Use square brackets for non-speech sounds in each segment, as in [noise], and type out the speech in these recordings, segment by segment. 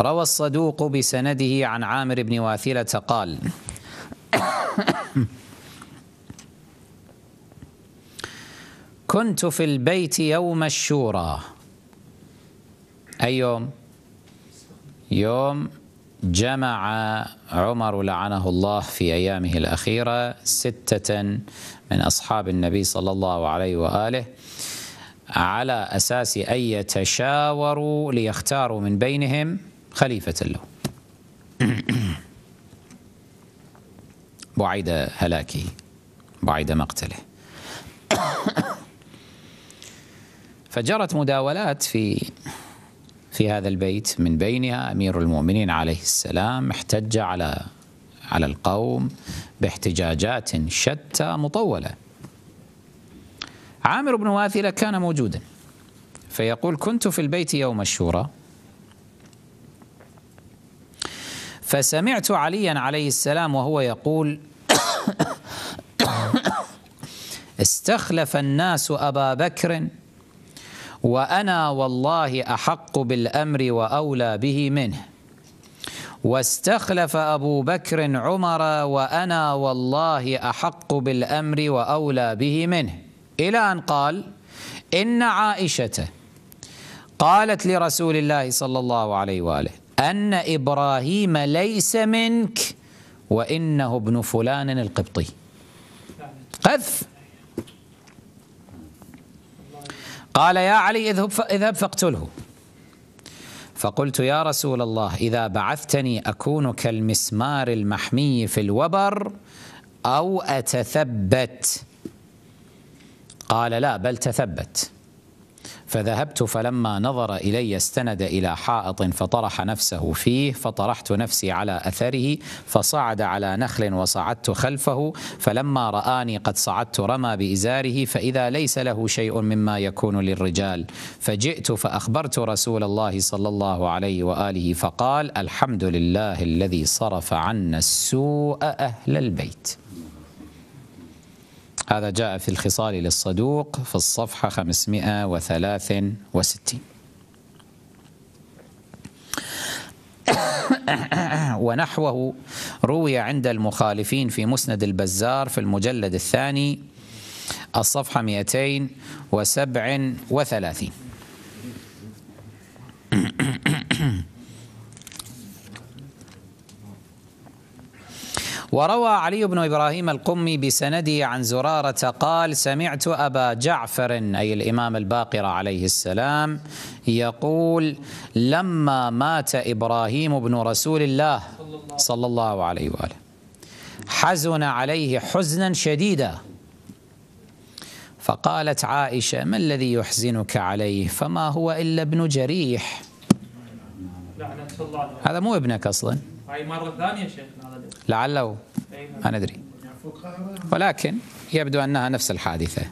روى الصدوق بسنده عن عامر بن واثلة قال كنت في البيت يوم الشورى أي يوم يوم جمع عمر لعنه الله في أيامه الأخيرة ستة من أصحاب النبي صلى الله عليه وآله على أساس أن يتشاوروا ليختاروا من بينهم خليفة له بعيد هلاكه بعيد مقتله فجرت مداولات في في هذا البيت من بينها امير المؤمنين عليه السلام احتج على على القوم باحتجاجات شتى مطوله عامر بن واثله كان موجودا فيقول كنت في البيت يوم الشورى فسمعت عليا عليه السلام وهو يقول [coughs] استخلف الناس أبا بكر وأنا والله أحق بالأمر وأولى به منه واستخلف أبو بكر عمر وأنا والله أحق بالأمر وأولى به منه إلى أن قال إن عائشة قالت لرسول الله صلى الله عليه وآله أن إبراهيم ليس منك وإنه ابن فلان القبطي قذف قال يا علي اذهب اذهب فاقتله فقلت يا رسول الله إذا بعثتني أكون كالمسمار المحمي في الوبر أو أتثبت قال لا بل تثبت فذهبت فلما نظر إلي استند إلى حائط فطرح نفسه فيه فطرحت نفسي على أثره فصعد على نخل وصعدت خلفه فلما رآني قد صعدت رمى بإزاره فإذا ليس له شيء مما يكون للرجال فجئت فأخبرت رسول الله صلى الله عليه وآله فقال الحمد لله الذي صرف عنا السوء أهل البيت هذا جاء في الخصال للصدوق في الصفحة 563 [coughs] ونحوه روي عند المخالفين في مسند البزار في المجلد الثاني الصفحة 237 وروى علي بن ابراهيم القمي بسنده عن زراره قال سمعت ابا جعفر اي الامام الباقر عليه السلام يقول لما مات ابراهيم بن رسول الله صلى الله عليه واله حزن عليه حزنا شديدا فقالت عائشه ما الذي يحزنك عليه فما هو الا ابن جريح هذا مو ابنك اصلا هاي مره ثانيه شيخنا لعله ما ندري ولكن يبدو أنها نفس الحادثة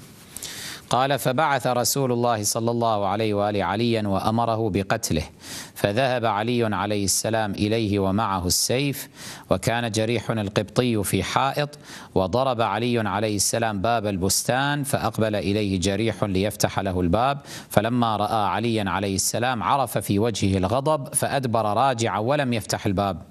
قال فبعث رسول الله صلى الله عليه وآله عليا وأمره بقتله فذهب علي عليه السلام إليه ومعه السيف وكان جريح القبطي في حائط وضرب علي عليه السلام باب البستان فأقبل إليه جريح ليفتح له الباب فلما رأى عليا عليه السلام عرف في وجهه الغضب فأدبر راجعا ولم يفتح الباب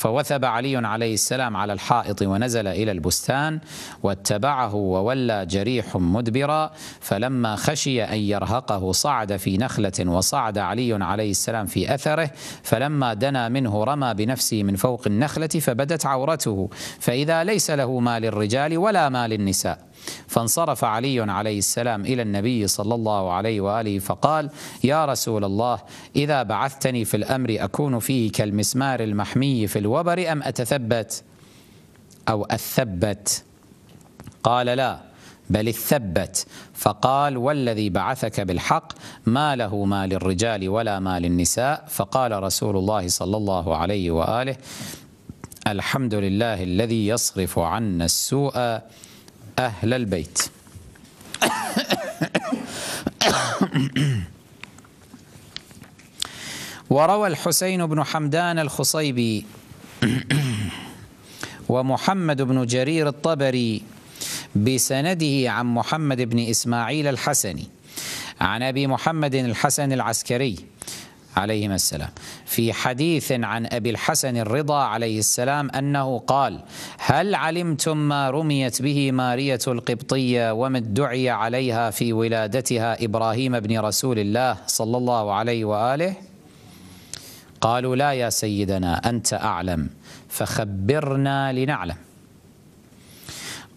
فوثب علي عليه السلام على الحائط ونزل إلى البستان واتبعه وولى جريح مدبرا فلما خشي أن يرهقه صعد في نخلة وصعد علي عليه السلام في أثره فلما دنا منه رمى بنفسه من فوق النخلة فبدت عورته فإذا ليس له ما للرجال ولا ما للنساء فانصرف علي عليه السلام إلى النبي صلى الله عليه وآله فقال يا رسول الله إذا بعثتني في الأمر أكون فيه كالمسمار المحمي في الوبر أم أتثبت أو أثبت قال لا بل الثبت فقال والذي بعثك بالحق ما له ما للرجال ولا ما للنساء فقال رسول الله صلى الله عليه وآله الحمد لله الذي يصرف عنا السوء أهل البيت وروى الحسين بن حمدان الخصيبي ومحمد بن جرير الطبري بسنده عن محمد بن إسماعيل الحسني عن أبي محمد الحسن العسكري عليهما السلام في حديث عن أبي الحسن الرضا عليه السلام أنه قال هل علمتم ما رميت به مارية القبطية وما ادعي عليها في ولادتها إبراهيم بن رسول الله صلى الله عليه وآله قالوا لا يا سيدنا أنت أعلم فخبرنا لنعلم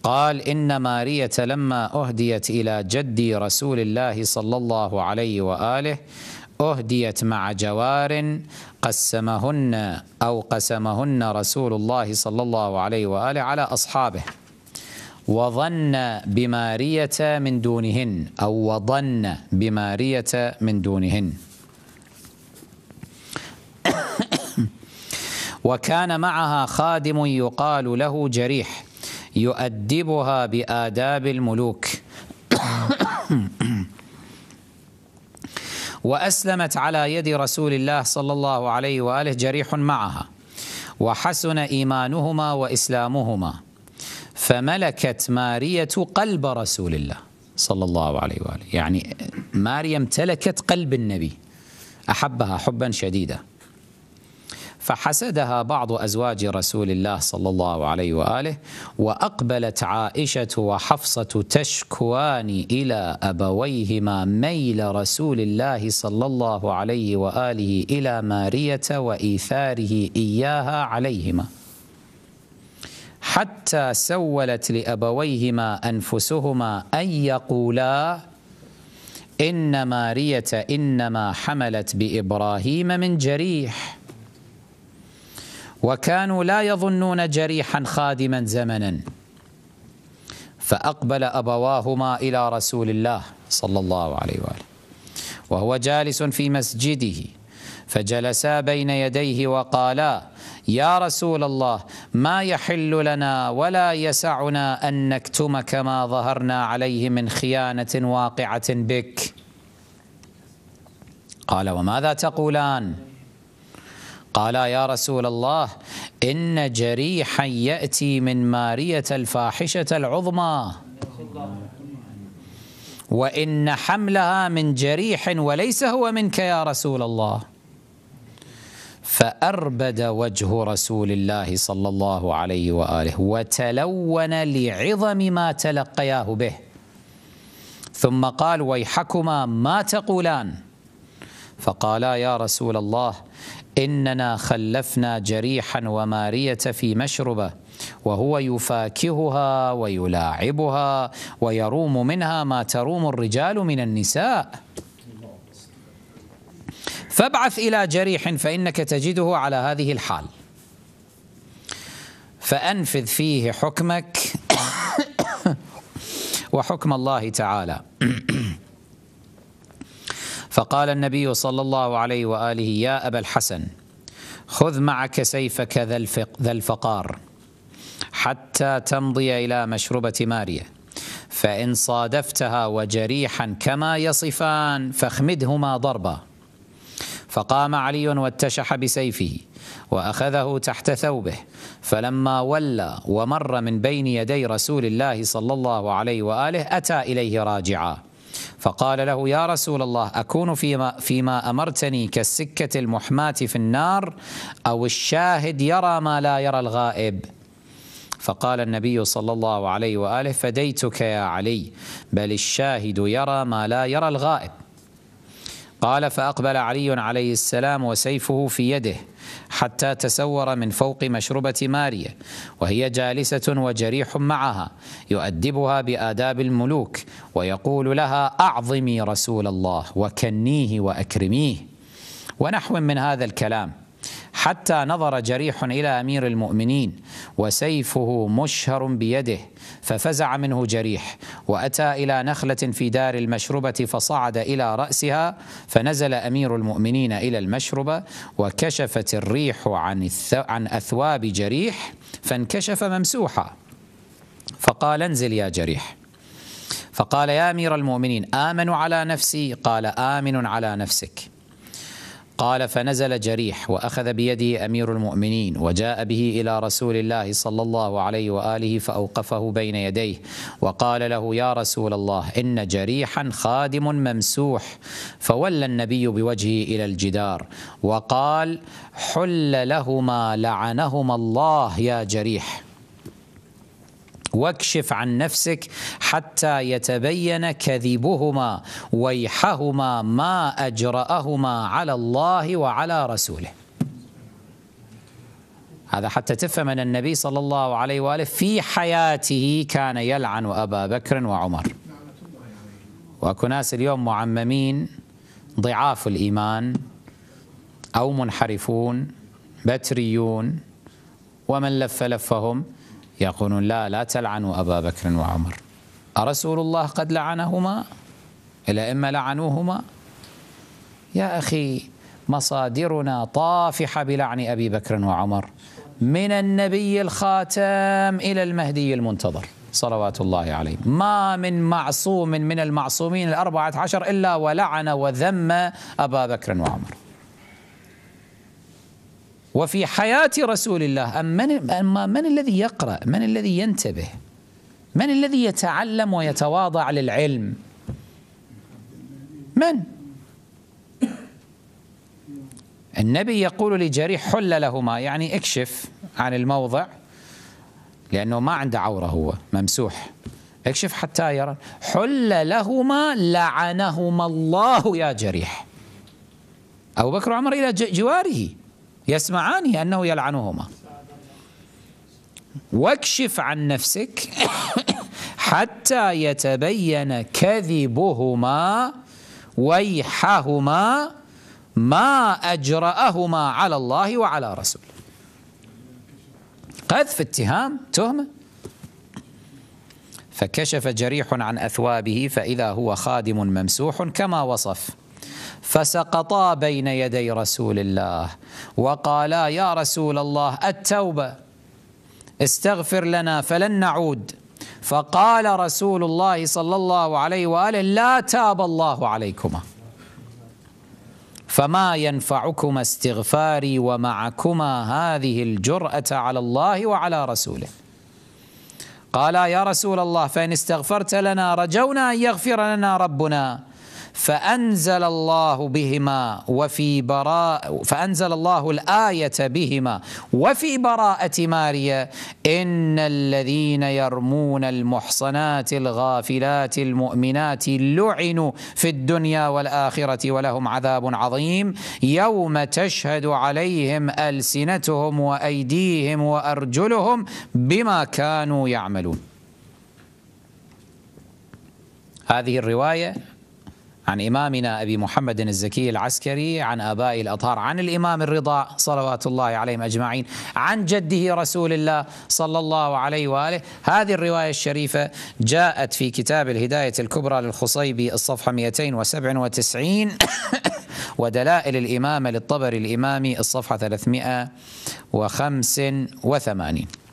قال إن مارية لما أهديت إلى جدي رسول الله صلى الله عليه وآله أهديت مع جوار قسمهن أو قسمهن رسول الله صلى الله عليه وآله على أصحابه وظن بمارية من دونهن أو وظن بمارية من دونهن [coughs] وكان معها خادم يقال له جريح يؤدبها بآداب الملوك [coughs] وأسلمت على يد رسول الله صلى الله عليه وآله جريح معها وحسن إيمانهما وإسلامهما فملكت مارية قلب رسول الله صلى الله عليه وآله يعني ماريا امتلكت قلب النبي أحبها حبا شديدا فحسدها بعض أزواج رسول الله صلى الله عليه وآله وأقبلت عائشة وحفصة تشكوان إلى أبويهما ميل رسول الله صلى الله عليه وآله إلى مارية وإيثاره إياها عليهما حتى سولت لأبويهما أنفسهما أن يقولا إن مارية إنما حملت بإبراهيم من جريح وكانوا لا يظنون جريحا خادما زمنا فأقبل أبواهما إلى رسول الله صلى الله عليه وآله وهو جالس في مسجده فجلسا بين يديه وقالا يا رسول الله ما يحل لنا ولا يسعنا أن نكتم كما ظهرنا عليه من خيانة واقعة بك قال وماذا تقولان؟ قالا يا رسول الله إن جريحا يأتي من مارية الفاحشة العظمى وإن حملها من جريح وليس هو منك يا رسول الله فأربد وجه رسول الله صلى الله عليه وآله وتلون لعظم ما تلقياه به ثم قال ويحكما ما تقولان فقالا يا رسول الله إننا خلفنا جريحا ومارية في مشربة وهو يفاكهها ويلاعبها ويروم منها ما تروم الرجال من النساء فابعث إلى جريح فإنك تجده على هذه الحال فأنفذ فيه حكمك [coughs] وحكم الله تعالى [coughs] فقال النبي صلى الله عليه واله يا ابا الحسن خذ معك سيفك ذا الفقار حتى تمضي الى مشربه ماريه فان صادفتها وجريحا كما يصفان فاخمدهما ضربا فقام علي واتشح بسيفه واخذه تحت ثوبه فلما ولى ومر من بين يدي رسول الله صلى الله عليه واله اتى اليه راجعا فقال له يا رسول الله أكون فيما, فيما أمرتني كالسكة المحماة في النار أو الشاهد يرى ما لا يرى الغائب فقال النبي صلى الله عليه وآله فديتك يا علي بل الشاهد يرى ما لا يرى الغائب قال فأقبل علي عليه السلام وسيفه في يده حتى تسور من فوق مشربة مارية وهي جالسة وجريح معها يؤدبها بآداب الملوك ويقول لها أعظمي رسول الله وكنيه وأكرميه ونحو من هذا الكلام حتى نظر جريح إلى أمير المؤمنين وسيفه مشهر بيده ففزع منه جريح وأتى إلى نخلة في دار المشربة فصعد إلى رأسها فنزل أمير المؤمنين إلى المشربة وكشفت الريح عن, عن أثواب جريح فانكشف ممسوحا فقال انزل يا جريح فقال يا أمير المؤمنين آمن على نفسي قال آمن على نفسك قال فنزل جريح واخذ بيده امير المؤمنين وجاء به الى رسول الله صلى الله عليه واله فاوقفه بين يديه وقال له يا رسول الله ان جريحا خادم ممسوح فولى النبي بوجهه الى الجدار وقال حل لهما لعنهما الله يا جريح واكشف عن نفسك حتى يتبين كذبهما ويحهما ما أجرأهما على الله وعلى رسوله هذا حتى تفهم أن النبي صلى الله عليه وآله في حياته كان يلعن أبا بكر وعمر واكو ناس اليوم معممين ضعاف الإيمان أو منحرفون بتريون ومن لف لفهم يقولون لا لا تلعنوا أبا بكر وعمر أرسول الله قد لعنهما الأئمة لعنوهما يا أخي مصادرنا طافحة بلعن أبي بكر وعمر من النبي الخاتم إلى المهدي المنتظر صلوات الله عليه ما من معصوم من المعصومين الأربعة عشر إلا ولعن وذم أبا بكر وعمر وفي حياة رسول الله أما من الذي يقرأ من الذي ينتبه من الذي يتعلم ويتواضع للعلم من النبي يقول لجريح حل لهما يعني اكشف عن الموضع لأنه ما عنده عورة هو ممسوح اكشف حتى يرى حل لهما لعنهما الله يا جريح أبو بكر وعمر إلى جواره يسمعانه أنه يلعنهما واكشف عن نفسك [coughs] حتى يتبين كذبهما ويحهما ما أجرأهما على الله وعلى رسوله قذف اتهام تهمة فكشف جريح عن أثوابه فإذا هو خادم ممسوح كما وصف فسقطا بين يدي رسول الله وقالا يا رسول الله التوبه استغفر لنا فلن نعود فقال رسول الله صلى الله عليه واله لا تاب الله عليكما فما ينفعكما استغفاري ومعكما هذه الجراه على الله وعلى رسوله قالا يا رسول الله فان استغفرت لنا رجونا ان يغفر لنا ربنا فأنزل الله بهما وفي براء فأنزل الله الآية بهما وفي براءة ماريا إن الذين يرمون المحصنات الغافلات المؤمنات لعنوا في الدنيا والآخرة ولهم عذاب عظيم يوم تشهد عليهم ألسنتهم وأيديهم وأرجلهم بما كانوا يعملون هذه الرواية عن إمامنا أبي محمد الزكي العسكري عن آباء الأطهار عن الإمام الرضا صلوات الله عليهم أجمعين عن جده رسول الله صلى الله عليه وآله هذه الرواية الشريفة جاءت في كتاب الهداية الكبرى للخصيبي الصفحة 297 [coughs] ودلائل الإمامة للطبري الإمامي الصفحة 385